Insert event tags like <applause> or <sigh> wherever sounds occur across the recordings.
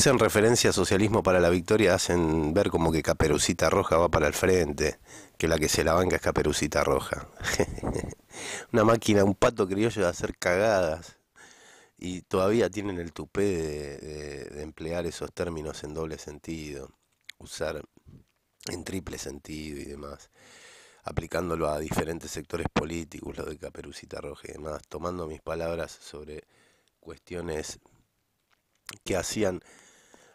Hacen referencia a socialismo para la victoria, hacen ver como que Caperucita Roja va para el frente, que la que se la banca es Caperucita Roja. <laughs> Una máquina, un pato criollo de hacer cagadas. Y todavía tienen el tupé de, de emplear esos términos en doble sentido, usar en triple sentido y demás aplicándolo a diferentes sectores políticos, lo de Caperucita Roja y demás, tomando mis palabras sobre cuestiones que hacían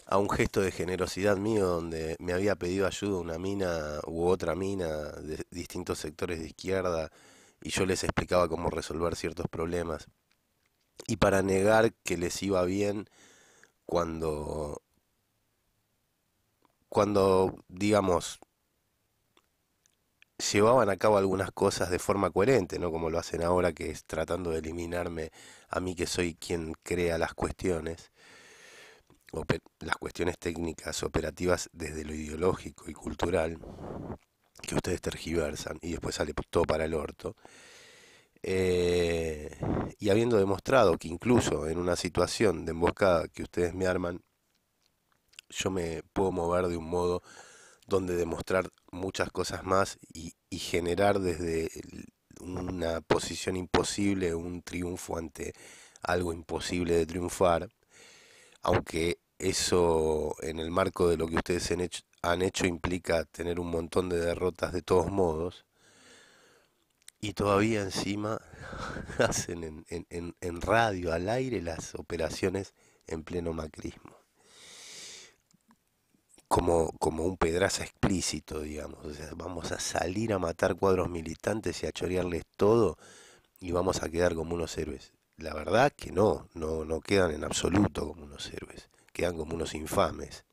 a un gesto de generosidad mío donde me había pedido ayuda una mina u otra mina de distintos sectores de izquierda y yo les explicaba cómo resolver ciertos problemas. Y para negar que les iba bien cuando, cuando digamos, llevaban a cabo algunas cosas de forma coherente, no como lo hacen ahora, que es tratando de eliminarme a mí que soy quien crea las cuestiones las cuestiones técnicas operativas desde lo ideológico y cultural que ustedes tergiversan y después sale todo para el orto. Eh, y habiendo demostrado que incluso en una situación de emboscada que ustedes me arman, yo me puedo mover de un modo donde demostrar muchas cosas más y generar desde una posición imposible un triunfo ante algo imposible de triunfar aunque eso en el marco de lo que ustedes han hecho, implica tener un montón de derrotas de todos modos, y todavía encima <laughs> hacen en, radio, al aire, las operaciones en pleno macrismo. Como, como un pedraza explícito, digamos. O sea, vamos a salir a matar cuadros militantes y a chorearles todo y vamos a quedar como unos héroes la verdad que no, no, no quedan en absoluto como unos héroes, quedan como unos infames.